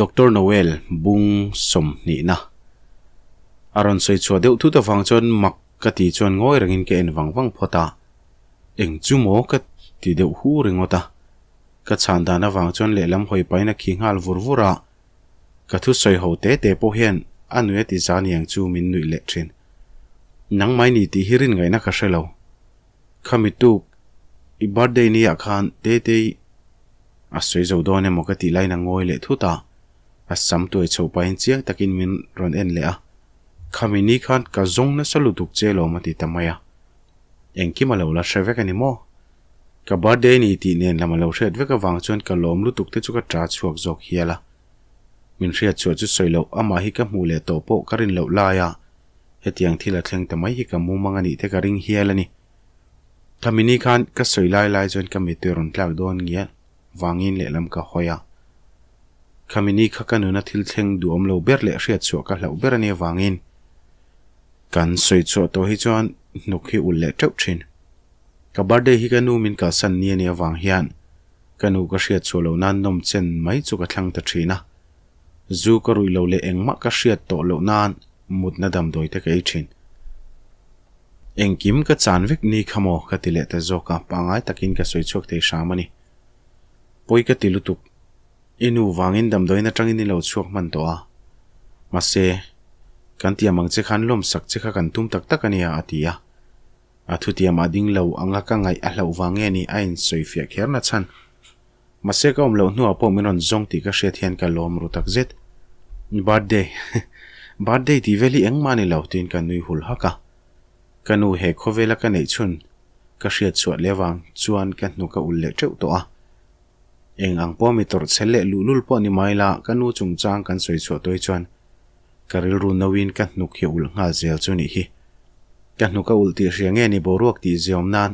Dr. Noel bung som ni na. Aron soi chua deu thu ta vang chon mak ka ti chon ngoi rangin ke en vang vang wang ta. Eng chu mo ka ti deu hu ta. Ka chan dana vang chon le lam hoi bay na khing hal vur vura. Ka thu soi ho te te po hian anue ti zan yang chu min nui le thin. Nang mai ni ti hirin ngai na ka shelo. Khami tu i birthday ni akhan te te asoi zo do ne mo ka ti lai na ngoi le thu ta. assam tuai chopa hin chiak takin min ron en le a khamini khan ka zong na salutuk che lo mati tamaya engki malo la shrevek ani mo ka birthday ni ti nen lama lo hret veka wang chuan ka lom lutuk te chu ka tra chuak jok hiala min hriat chu chu soilo ama hi ka mu le to po karin lo la ya hetiang thila thleng tamai hi ka mu mangani te ka ring hialani thamini khan ka soilai lai chuan ka mi te ron tlak don ngia wangin le lam ka hoya kamini khakanu na thil theng duam lo ber le hriat chu ka hlau ber ani wangin kan soi chu to hi chuan nukhi ul le teuh thin ka birthday hi kanu min ka san ni ani wang hian kanu ka hriat chu lo nan nom chen mai chu ka thlang ta thina zu ka rui lo le engma ka hriat to lo nan mut na dam doi te kai thin eng kim ka chanvek ni khamo ka tile te zo ka pangai takin ka soi chuk te shamani poi ka tilutuk inu wangin damdoi na tangin ilo chuak man to a mase kan tia mang che khan lom sak che kha kan tum tak tak ania atia a thu tia ma ding lo anga ka ngai a lo wange ni a in soi fia kher na chan mase ka om lo nu a po min on zong ti ka she thian ka lom ru tak zet birthday birthday ti veli eng mani lo tin kan nui hul haka kanu he khovela ka nei chun ka hriat chuat lewang chuan kan nu ka ul le teuh to a เองอังป้อมีตรวจเฉลี่ยลุลุลป้อนิมาละกันนูจงจางกันสวยสวยตัวชวนกริลรูนวินกันนุกเหี่ยวหงาเซลจุนิฮีกันนุกอุลตีเสียงเงี้ยนิบรวกตีเซียมนาน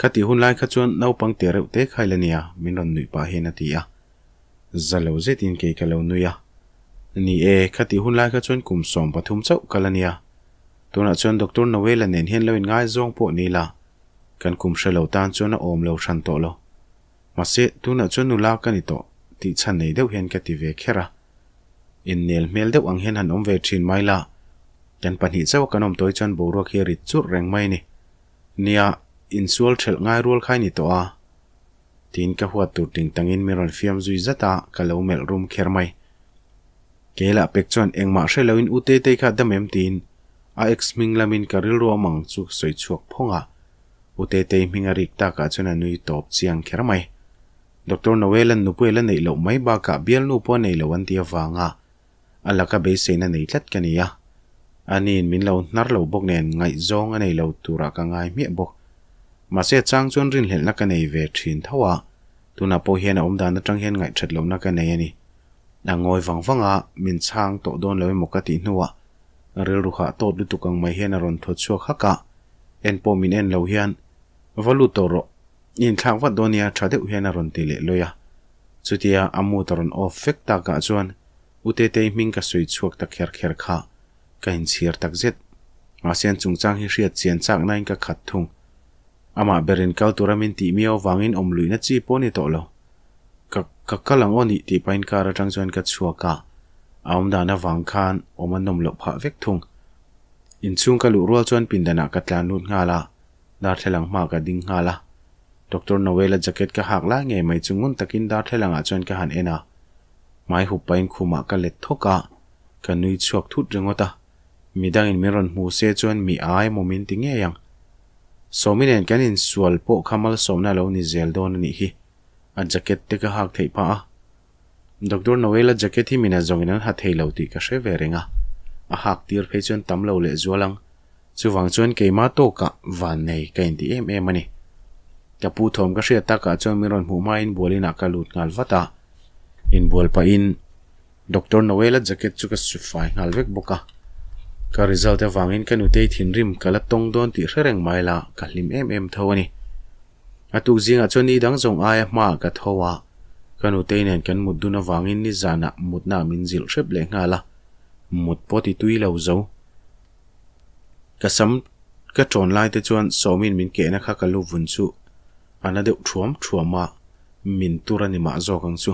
ขัดที่หุ่นไล่ขัดชวนเอาปังเตเรวเตะไขลเนียมินรนนุยปาเฮนตียะจะเลวเจตินเกยกเลวนุยะนี่เอขัดที่หุ่นไล่ขัดชวนกลุ่มสมปฐุมเจ้ากลเนียตัวนั้นจวนดรนเวลเนนเห็นเลวินง่ายจงปวดนี่ละกันกลุ่มเชลเลวตานชวนอมเลวชันโตโล mà mase tuna chuan nu lak ani to ti chan nei deuh hian ka ti khé ra, in nel mel deuh ang hian han om về trên mai la kan pahnih chaw kan om toi chuan boruak hi rit chu reng mai nè, nia in sual thel ngay rul khai à. cái ni to a tin ka huat tur ting tangin miron fiam zui à, zata ka lo mel rum kher mai kela sẽ chuan in hre loin ute te kha damem tin a ex mình ming lamin karil ro amang chu soi chuak phonga à. ute te mingarik ta ka chuan anui top chiang khé mai Doctor Noel an nupu ila nei lo mai ba ka bial nu po nei lo an tia wanga. Ala ka be se na nei tlat ka niya. Anin min lo nar lo bok nen ngai zong an nei lo tura ka ngai mie bok. Mà sẽ trang chôn rin hẹn là cái này về truyền thâu Tuna Tu po hiền ông đàn nó trang hiền ngại trật lâu nà cái này nè. Nà ngồi vắng vắng ạ, mình sang tổ đôn lấy một cái tí nu ạ. Nà rêu rù khả tốt đu tục ăn mây hiền à rộn thuật chua khắc ạ. En po mình en lâu hiền. Và lù tổ rộ yin thakwa donia chade uhena ron tile loya chutia amu taron of fact ta ka chuan ute te ming ka sui chuak ta kher kher kha kain chhir tak zet ma sen chung chang hi riat chen chak nain ka khat thung ama berin kal turamin ti mio wangin om luina chi poni to lo ka ka kalang oni ti pain kar atang chuan ka chuaka aum da na wang khan omanom lo pha vek thung in chung ka Doctor Noel jacket ka hak la nge mai chungun takin dar thlelanga chuan ka han ena mai hupain khuma ka let thoka ka nui chuak thut rengota midang in meron mu se chuan mi ai momin ti nge yang sominen kan in sual po khamal somna lo ni zel don ni hi a jacket te ka hak thei pa a Dr. Noel jacket hi mina zonginan ha thei lo ti ka she verenga a hak tir phei chuan tam lo le zualang chuwang chuan keima to ka van nei ka in ti em em ani กับปูทอมก็เสียตากาจอมิรอนหูมาอินบัวลินักลุดงาลวัตาอินบัวลปะอินด็อกเตอร์นเวลจักเก็ตจุกสุฟายงาลเวกบุกะก็ริซัลเตวังอินกันอุเตทินริมกลัดตรงโดนติเร่งไมลากลิมเอ็มเอ็มเท่านี้อาตุกจิงอาจนี้ดังจงอายมากะทว่า kan u teinen kan mut duna wangin ni zana mut na min zil shep le nga la mut po ti tui lo zo ka sam ka ton lai te chuan so min min ke na kha ka lu vun chu ana deuh thuam thuama min tur ani ma zawk ang chu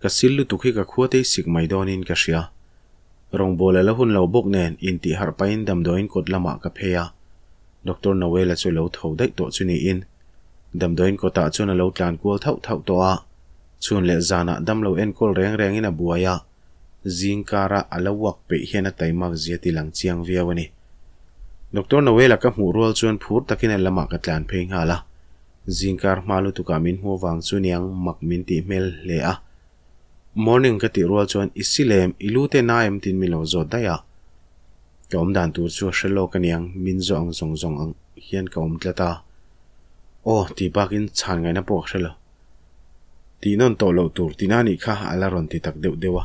ka sillu tukhi ka khuate sik mai donin ka hria rong bol ala hun lo bok nen in ti har pain dam doin kot lama ka pheya doctor nawela chu lo tho dai to chu ni in dam doin ko ta chu na lo tlan kual thau thau to a chun le zana dam lo en kol reng reng ina buaya zing kara alawak pe hiana taimak ziati lang chiang viawani doctor nawela ka mu rol chuan phur takina lama ka tlan pheng hala zingkar malu tu kamin mo vang su niang mak minti mel le a. Morning kati rua chuan isi le em ilu te na em tin milo zo da ya. Ka om dan tu chua shi ka niang min zo ang zong zong ang hien ka om tla ta. O, ti ba chan ngay na po shi Ti non to lo tur ti na ni ka ala ron ti tak dew dewa.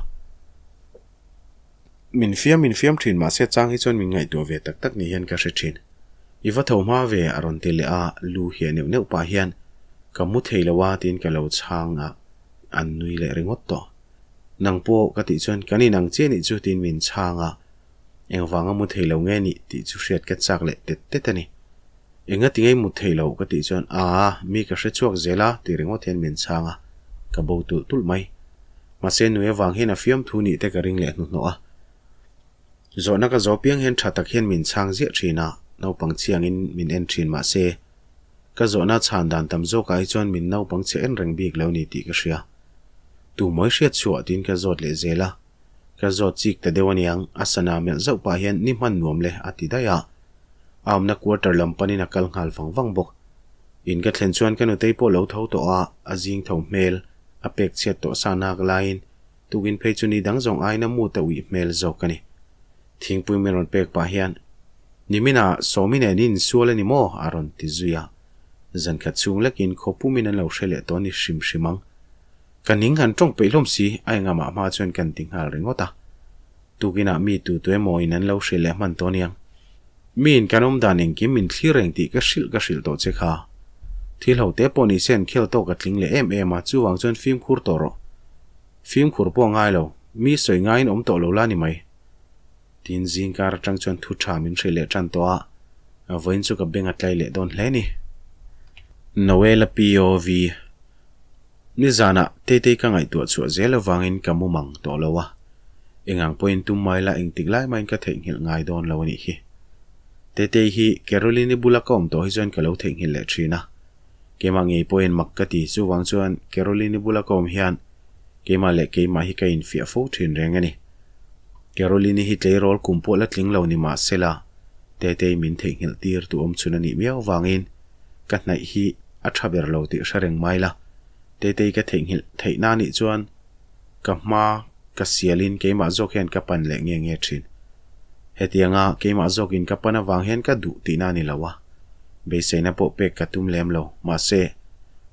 Min fiam min fiam trin ma se chang hi chuan min ngay tu vietak tak tak ni hien ka shi trin. iwa thau ma ve aron te le a lu hian neu neu pa hian kamu theilawa tin ka lo chang a an nui le ringot to nang po ka ti chuan kani nang che ni chu tin min changa eng wanga mu theilo nge ni ti chu hriat ka chak le te te tani enga ti ngai mu theilo ka ti chuan a mi ka hre chuak zela ti ringo then min changa ka bo tu tul mai ma se nu e wang hena fiam thu ni te ka ring le nu no a zo na ka zo piang hen thatak hen min chang zia thina bằng chiang in min en thin ma se ka na chan dan tam zo kai chuan min bằng che en reng bik lo ni ti ka hria tu moi hria chua tin ka zot le zela ka zot chik ta dewaniang asana mel zo pa hian ni man nuam le ati daya amna quarter lam pani na kal ngal wang wang bok in ka thlen chuan kanu te po lo tho to a ajing tho mel a pek che to sana ka lain tuwin phei chuni dang zong ai na mu ta wi mel zo kani thingpui meron pek pa hian nimina somine nin suale ni mo aron ti zuya zan kha chung lakin khopumin an lo hrele to ni shim shimang kaning han tong peilom si ainga ma ma chen kan ting hal ringota tugina mi tu tu emo in an lo hrele man to niang min kanom daning kim min thli reng ti ka shil ka shil to che kha thil ho te poni sen khel to ka tling le em em ma chu wang chen phim khur to ro phim khur po ngai lo mi soi ngai om to lo la ni mai tin zingkar atang chuan thu thamin hri le tan toa a à, voin chu ka benga tlai le don hle ni noel pov ni zana te te ka ngai tu chu zela wangin kamumang to lowa engang point tum mai la engtik lai main ka thei ngil ngai don lawani hi te te hi caroline bulakom to hi chuan ka lo thei ngil le thina kema ngei point mak ka ti chu wang chuan caroline bulakom hian kema le kema hi ka in fia fo thin rengani Caroline hi tlei rol kumpo la tling ni ma sela te te min thei ngel tir tu om chuna ni miao wangin Kat nai hi a thaber lo ti sareng mai la te te ka thei ngel thei na ni chuan ka ma ka sialin ke ma zo hen ka pan le nge nge thin hetianga ke ma zo in ka pan awang hen ka du ti na ni lawa be se na po pe ka tum lem lo ma se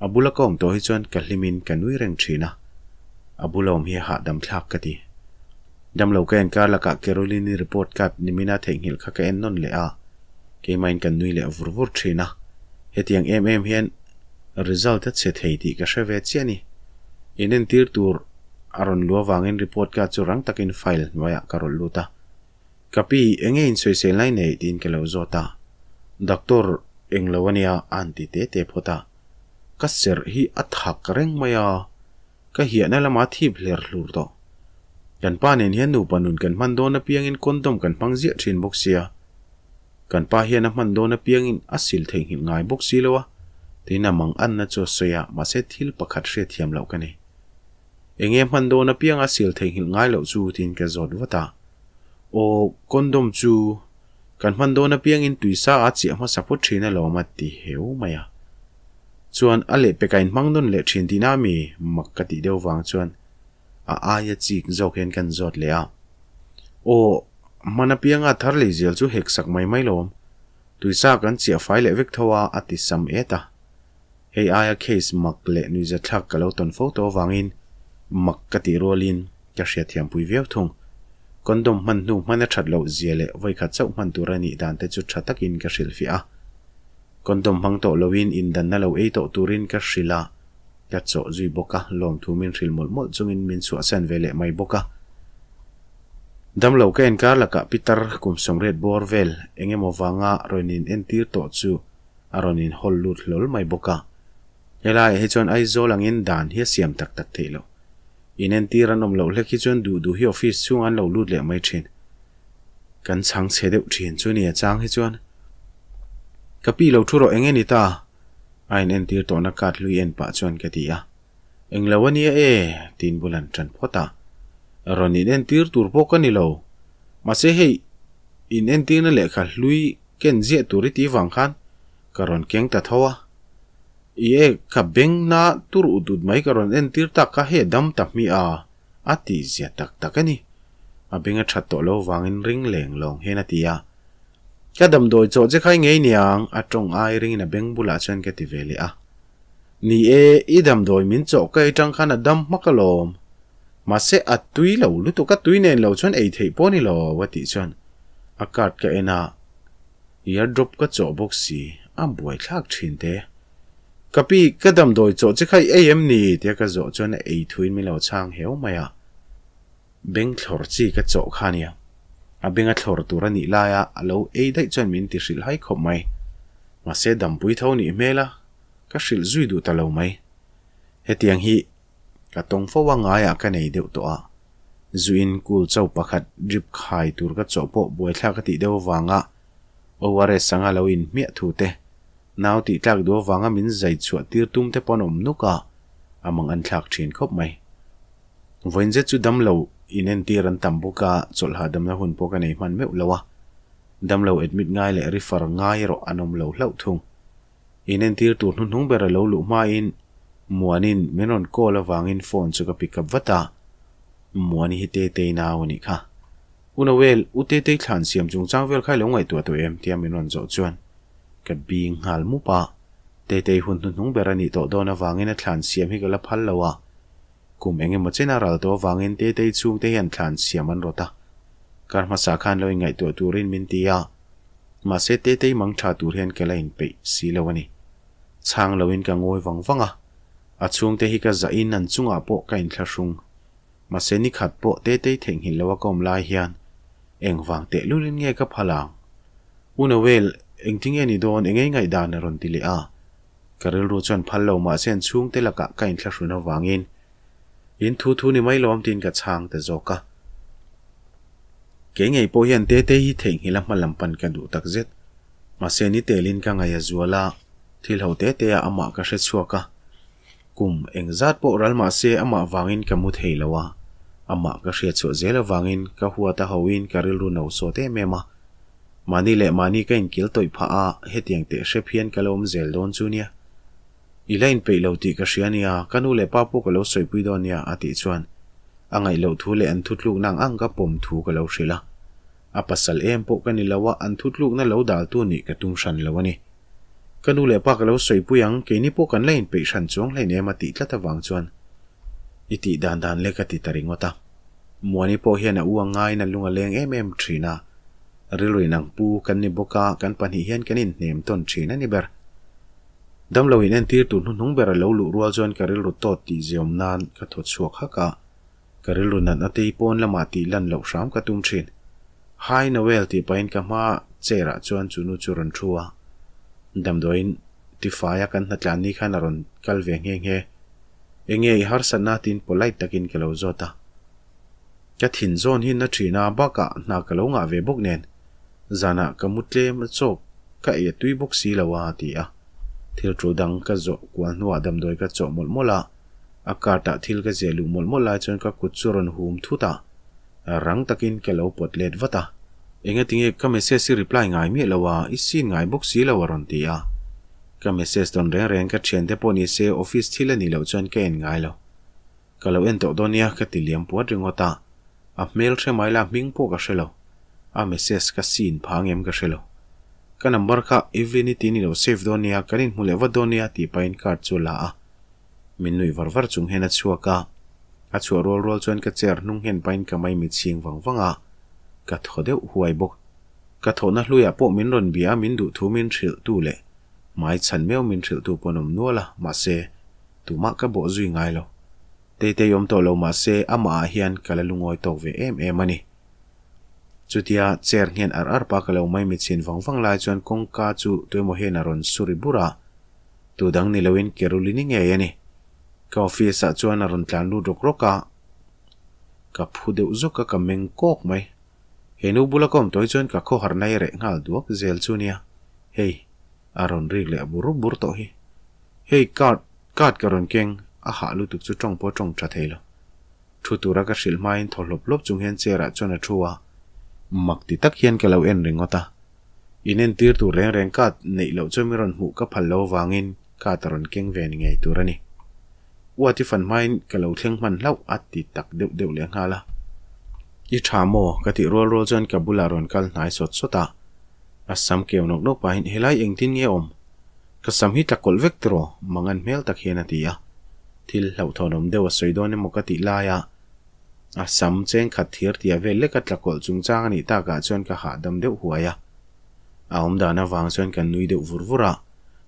abula kom to hi chuan ka hlimin ka nui reng thina abulom hi ha dam thlak ka ti dam lo ka en kar la ka report kap ni mina theng hil kha ka en non le à. a ke main kan nui le vur vur thina hetiang em em result at se thei ti ka shave chiani inen tir tur aron lua report ka chu rang takin file noya karol luta kapi enge in soi se lai nei tin ke lo zota doctor englawania anti te te phota kaser hi athak reng maya ka à. hiana lama thip hler hlur to kan pa nen hian nu panun kan man don na piang in kondom kan pang zia thin bok sia kan pa hian a man don na piang in asil thei hil ngai bok si lo teina mang an na cho soya ma se thil pakhat re thiam lo kani enge man don na piang asil thei hil ngai lo chu tin ke zot wata o kondom chu kan man don na piang in tuisa a chi ma support thina lo ma ti heu maya chuan ale pekain mangdon le thin dinami makkati deuwang chuan a aya chik jok hen kan zot le a o mana pianga thar le zel chu hek sak mai mai lom tuisa kan chia fai le vek thowa ati sam eta hei aya case mak le nu ja thak ka lo ton fo to wangin mak ka ti rolin ka hria thiam pui vek thung kondom man nu mana that lo ziele vai kha chau man turani dan te chu thatak in ka shil fi a kondom mang to lowin in dan na lo ei to turin ka shila duy ka cho zui boka lom thu min ril mol mol chungin min su asan vele mai boka dam lo ka enkar la ka pitar kum somret borvel engemo wanga roinin entir to chu aronin hol lut lol mai boka helai he chon ai zo langin dan hi siam tak tak thelo in entir anom lo le khi chon du du hi office chung an lo lut le mai thin kan chang chedeu thin chu ni chang hi chon kapi lo thuro engeni ta ain en tir tawna kat lui en pa chuan ka ti ya, à? a englo ania e tin bulan tran phota ronin en tir tur pok ani lo ma se hei in en tir na le kha lui ken zia turi ti wang khan karon keng ta thowa ie ka beng na tur udud mai karon en tir tak ka he dam tak mi a ati zia tak tak ani a benga that to lo wangin ring leng long ti ya cái đầm đồi chỗ chứ khai nghe niang à trong ai ring là bên bula là chuyện cái tivi li à ni e ít đầm đồi miếng chỗ cây trăng khăn là đâm mắc cái lồm mà sẽ à túi lẩu lúc tụ các túi nền lẩu chuyện ấy thấy bố ni lò và tỷ chuyện à cắt cái em à drop cái chỗ boxi à buổi khác chuyện thế cái bị cái đầm đồi chỗ chứ khai em ni thì cái chỗ chuyện ấy thui mi lẩu chang hiểu mày à bên thổi chi cái chỗ khăn nhau a benga thlor tur ani laya alo ei dai chon min ti hril hai khop mai ma se dam pui tho ni mela ka hril zui du ta lo mai hetiang hi ka tong fo wa nga ya ka nei deu to a zuin kul chau pakhat drip khai tur ka chopo boi thla ka ti deu wanga oware sanga lo in mia thu te naw ti tlak do wanga min zai chu tir tum te ponom nuka amang an thlak thin khop mai voin je chu dam lo inen tiran tambuka chol ha damna hun poka nei man meu lawa dam lo admit ngai le refer ngai ro anom lo lau thung inen tir tur nun hung bera lo lu ma in muanin menon ko la wangin phone chuka pick up wata muani hi te te na oni kha una wel u te te thlan siam chung chang vel khai lo ngai tu to em tiam menon zo chuan ka bing hal mu pa te te hun nun hung bera ni to dona wangin a thlan siam hi ka la phal lawa kum enge mo chena ral to wangin te te chung te hian thlan siam an rota karma sa khan loi ngai tu turin min tia ma se te te mang tha tur hian kela in pe si lo ani chang loin ka ngoi wang wanga a chung te hi ka za in an chunga po ka in thla rung ma se ni khat po te te theng hin lawa kom lai hian eng wang te lulin nge ka phalang una wel eng ting ani don enge ngai dan ron tili a karil ru chon phal lo ma sen chung te laka ka in thla runa wangin in thu thu ni mai lom tin ka chang te zo ka ke ngei po hian te te hi theng hi lama lampan ka du tak zet ma se ni telin ka ngai azuala thil ho te te ama ka she chua ka kum eng zat po ral ma se ama wangin ka mu thei lawa ama ka she chu zela wangin ka huwa ta hoin ka ril ru no so te me ma mani le mani ka in kil toi pha a hetiang te she phian lom zel don chu nia อีเล่นไปเหล่าติกเชีย์เนียกันูเล่ป้าพวกเหล่าสวยปุดอนเนียอาทิตย์ชวนอังไงเหล่าทุเล่อันทุตลูกนางอังกับปมทูกเหล่าเชละอาปัสสลเอ็มปวกันนี่ละว่อันทุตลูกนั่นเล่าดาลตัวนี้กระตุ้มฉันละวะนี่กันูเล่ป้าเหล่าสวยปุยังเกนี่ปวกันเล่นไปฉันจวงเล่นเนียมาติดละตะวังชวนอิติดานดานเล่กติตาริงวตามวนี่ปวกเฮียนอ้วงงไงนั่นลุงอเลงเอ็มเอ็มทรีนาเรื่อยนัางปูกันนี่บกากันปัญหาเฮียนกันนี่เนมต้นทรีนั่นนี่เบอร์ dam lo in entir tu nu nung bera lo lu rual joan karil ru to ti zeom nan ka tho chuak ha ka karil ru nan atei pon lama ti lan lo sham ka tum thin hai na wel ti pain ka ma chera chuan chu nu churan thua dam doin ti faya kan na tlan ni khan aron kal ve nge nge enge i har san na polite takin ke lo jota ka thin zon hin na thina ba ka na ka ka mutle ma ka e tui bok si lawa thil tru dang ka zo kwal nuwa dam doi ka chaw mol mola a karta thil ka zelu mol mola chon ka kutsuron hum ta rang takin ke lo potlet vata enga tinge ka message si reply ngai mi lawa isin ngai box si lawa ron ti a ka message ton reng reng ka chen te poni se office thil ani lo chon ke en ngai lo ka lo en to donia ka tiliam puat ringota a mail thre mai la ming po ka shelo a message ka sin phang em ka shelo ka number kha evini tini lo save donia kanin hulewa donia ti pain card chu la a min nui var var chung hena chuaka a chu rol rol chuan ka chair nung hen pain kamai mi ching wang wanga ka thodeu huai bok ka thona hluya po min ron bia min du thu min thil tu le mai chan meu min thil tu ponom nuala ma se tu tuma ka bo zui ngai lo te te yom to lo ma se ama hian kala lungoi tok ve em em ani chutia chair hian ar ar pa ka lo mai mi chin vang vang lai chuan kawngka chu tuimaw hen a rawn suri bura tu dang ni loin kerulini nge yani ka office sa chuan a rawn tlan lu rok roka ka phu deuh zuka ka meng kok mai henu bulakom toi chuan ka kho har nai re ngal duak zel chunia hei aron rik le buru bur to hi hei kat kat karon keng a ha lu tuk chu tong po tong tha thei lo thu tura ka shil mai thol lop lop chung hen chera chona thuwa mặc ti tak hian ke lo en ringo ta inen tir tu reng reng kat nei lo chomi ron hu ka phal lo wangin ka taron keng ve ni ngai turani wa ti fan main ke lo thleng man lau at ti tak đều deu le nga la i thamo ka ti rol rol jon ka bula ron sốt nai à, sota assam keu nok nok pa hin helai eng tin nge om ka sam hi takol vek tro mangan mel tak hian atia thil hlau thonom dewa soidone mokati à a sam chen khat thir tia ve leka tlakol chung chang ani ta ka chon ka ha dam deuh huaya a om dana wang chon kan nui deuh vurvura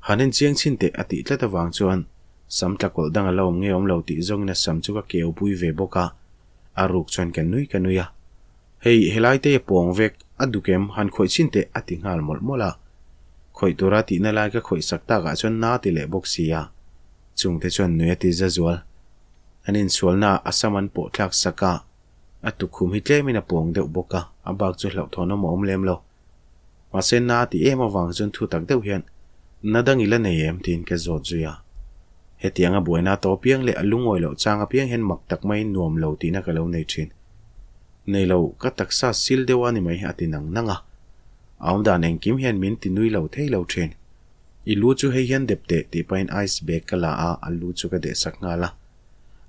hanin chiang chin te ati tlata wang chon sam tlakol dang lo nge om lo ti zong na sam chu ka keu pui ve boka a ruk chon kan nui kanuya hei helai te pong vek adukem han khoi chin te ati ngal mol mola khoi tura ti na lai ka khoi sakta ga chon na ti le boxia chung te chon nui ati zazual anin sualna asaman po thak saka atukhum hi tlemina pong deuh boka abak chu hlau thona mo omlem lo masen na ti em awang chun thu tak deuh hian nadang ila nei em tin ke zot zuya hetianga buena to piang le alungoi lo changa piang hen mak tak mai nuam lo tina ka lo nei thin nei lo ka taksa sil dewani mai atinang nanga aumda neng kim hian min tinui lo thei lo thin i lu chu hei hian depte ti pain ice bag kala a alu chu ka de sakngala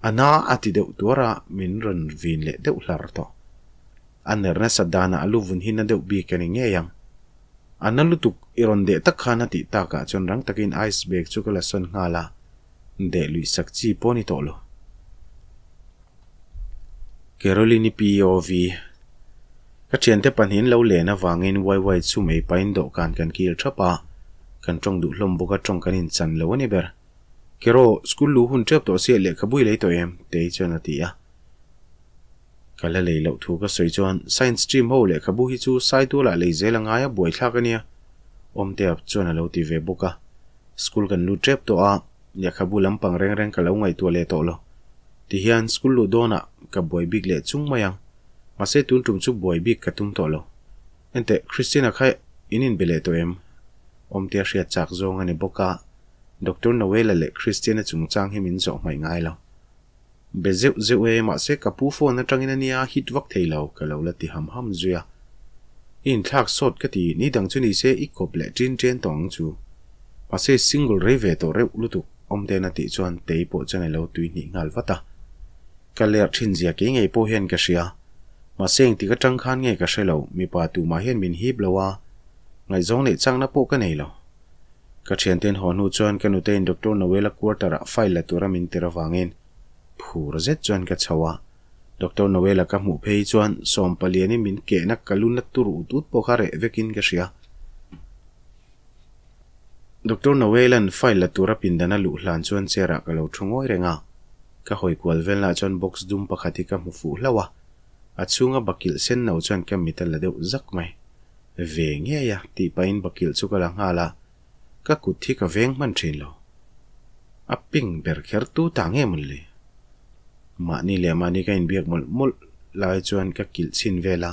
أنا أتي دو دورا من رن فين لي دو لارتو أن الناس دانا ألوفن هنا دو بيكنين يام أنا لطوك إرون دي تكانا تي تاكا چون رنگ تكين آيس بيك چوكلا سن غالا دي لوي سكتي بوني تولو Carolini POV các chiến tiếp bản hiến lâu lệ na vàng in quay quay su mấy bánh độ càn cần kia trapa cần trong đủ lông bốc trong cần in sàn lâu nè bờ kero school lu hun chep to se le khabui le to em te chana ti a kala le lo thu ka soi chon science stream ho le khabu hi chu sai tu la le je la nga ya boi thla ka nia om te ap chona lo ti ve boka school kan lu chep to a ya khabu lam pang reng reng ka lo ngai tu le to lo ti hian school lu dona ka boi big le chung mayang ma se tun tum chu boy big ka tum to lo ente christina khai inin bele to em om te hriat chak zong ani boka Dr. Noel le Christian chung chang himin zo mai ngai lo. Be zeu zeu e ma se kapu phone na tangin ania hit wak theilo ka lo la ti ham ham dưa. In thak sot ka ti ni dang chu ni ít ikop le trên trên tong chú. Pa se single reve to re lutu om te na ti chuan te po chane lo tui ni ngal vata. Ka ler thin zia ke ngei po hian ka sia. Ma seng ti ka tang khan nge ka shelo mi pa tu hẹn mình hiếp lâu à. Ngai zong le chang na bộ cái này lâu ka thian ten hon hu chuan ka nu tein doctor noel quarter a file tura min tira wangin phur zet chuan ka chawa doctor noel ka hmu phei chuan som paliani min ke na kalun na turu tut pokhare vekin ka ria doctor noel an file tura pindana lu hlan chuan chera ka lo thungoi renga ka hoi kwal vel la chuan box dum pakhati ka mu fu hlawa achunga bakil sen no chuan ka mital la deu zak mai ve nge ya ti pain bakil chu ka la ngala ka kuthi ka vengman chenlo. Api ng ber kertu ta ngemole. Maani lia maani ka inbiakmol mul lai juan ka kiltsin vela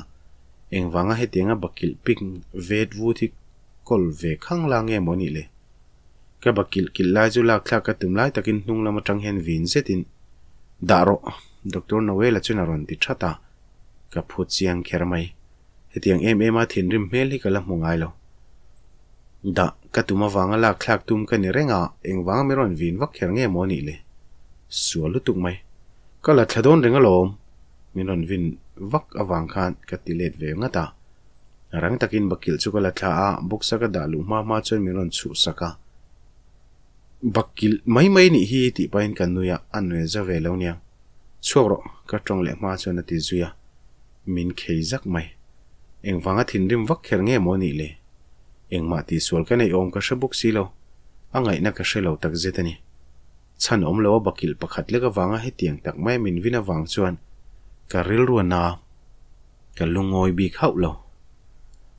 eng vanga heti ya nga ba kilpik vedvu thi kol vekhang la ngemole. Ka ba kilkil lai juu laa klaka tumlai ta ki ntungla matranghen viin setin dharo da katuma wanga la khlak tum ka ni renga engwang meron vin wak kher nge mo ni le sualu tuk mai ka la thadon renga lom minon vin vak awang khan ka tilet ve nga ta rang takin bakil chu ka la tha a buksa ka dalu ma ma chon miron chu saka bakil mai mai ni hi ti pain kan nuya anwe za ve lo nia choro ka tong le ma chon ti zuya min khei zak mai engwanga thin rim vak kher nge mo ni le eng ma ti sual kan ei om ka hre buk si lo angai na ka hre lo tak zetani chan om lo bakil pakhat le ka wanga he tiang tak mai min vina wang chuan ka ril ruan na ka lungoi bi khau lo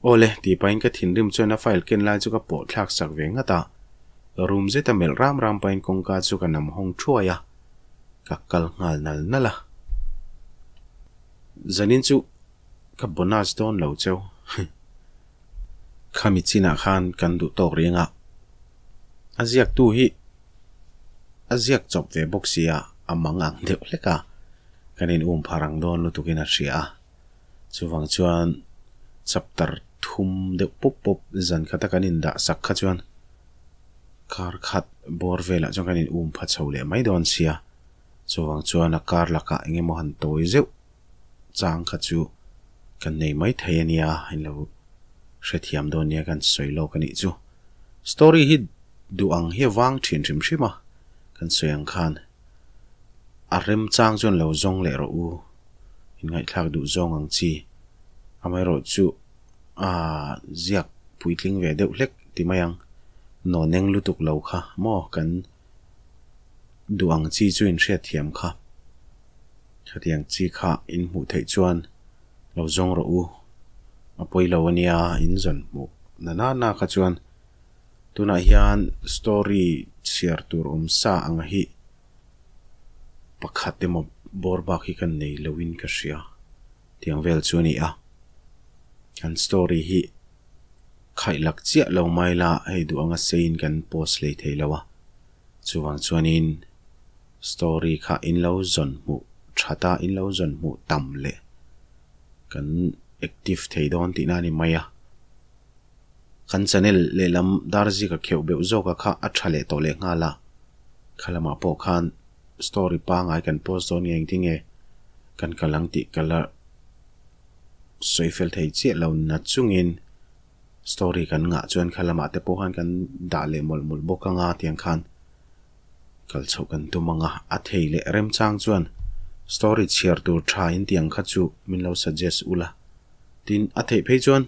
ole ti pain ka thin rim chuan a file ken lai chu ka po thlak sak ve nga ta room zeta mel ram ram pain kong ka chu ka nam hong thuaya ka kal ngal nal nala zanin chu ka bonus don lo cheu khami china khan kan du tok ringa aziak tu hi aziak chop ve boxia amangang deuh leka kanin um pharang don lu tukina ria chuwang chuan chapter thum deuh pop pop zan khata kanin da sak kha chuan kar khat bor vela chuan kanin um pha chhole mai don sia chuwang chuan a kar laka engemaw han toi zeuh chang kha chu kan nei mai thei ania in lo เศรษฐียมโดนี้กันสวยโลกันอีจูสตอรี่ฮิดดูอังเฮวังชินชิมชิมะกันสวยังคันอารมณ์จางจนเหลาจงเลารู้ยังไงคลาดูจงอังจีทำไมรถจูอ่าเสียกปุ๋ยทิ้งเวเดอเล็กที่มายังนอนเน่งลุตุกเหลาค่ะมอกันดูอังจีจู่อินเสียเทีมค่ะเสีอังจีค่ะอินหูเทจวนเหลาจงรู้ apoilawania inzon mo nana na kachuan tuna hian story share tur um sa ang hi pakhate mo borba ki kan nei lawin ka sia tiang vel chuni a kan story hi khai lak chia lo mai la hei du anga sein kan post le thei lawa chuwang chuanin story kha in lo zon mu thata in lo zon mu tam le kan active thấy thei don ti nani maya kan chanel le lam darji ka kheu beu zo ka kha athale to le nga la khalama po khan story pa ngai kan post don yang tinge kan kalang ti kala soifel thei che lo na chungin story kan nga chuan khalama te po han kan da le mol mol bo ka nga tiếng khan kal chho kan tumanga a thei le rem chang chuyện story chiar tur tha in tiang kha chu min lo suggest ula tin a thể phê chuan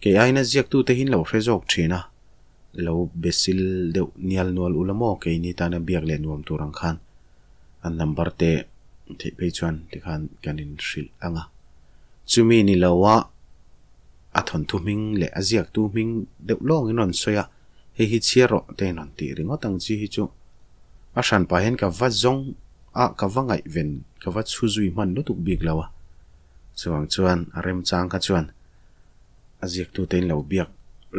kể ai na giặc tu te hin lo phê jok thina lo besil de nial nual ulamo ke ni ta na biak le nuam turang khan an number te thể phê chuan ti khan kanin shil anga chumi ni lawa a thon thu ming le a giặc tu ming đều long in non soya he hi ro te non ti ringo tang chi hi chu a shan pa hen ka va zong a ka va ngai ven ka va chu zui man lu tuk bik lawa chuang chuan a à rem chang à kha chuan a ziak tu ten lo biak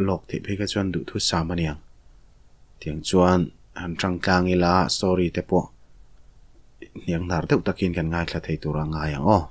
lok the phe kha chuan du thu sam aniang tiang chuan han tang tlang ila story te pawh niang nar deuh takin kan ngai thla thei tura ngai ang aw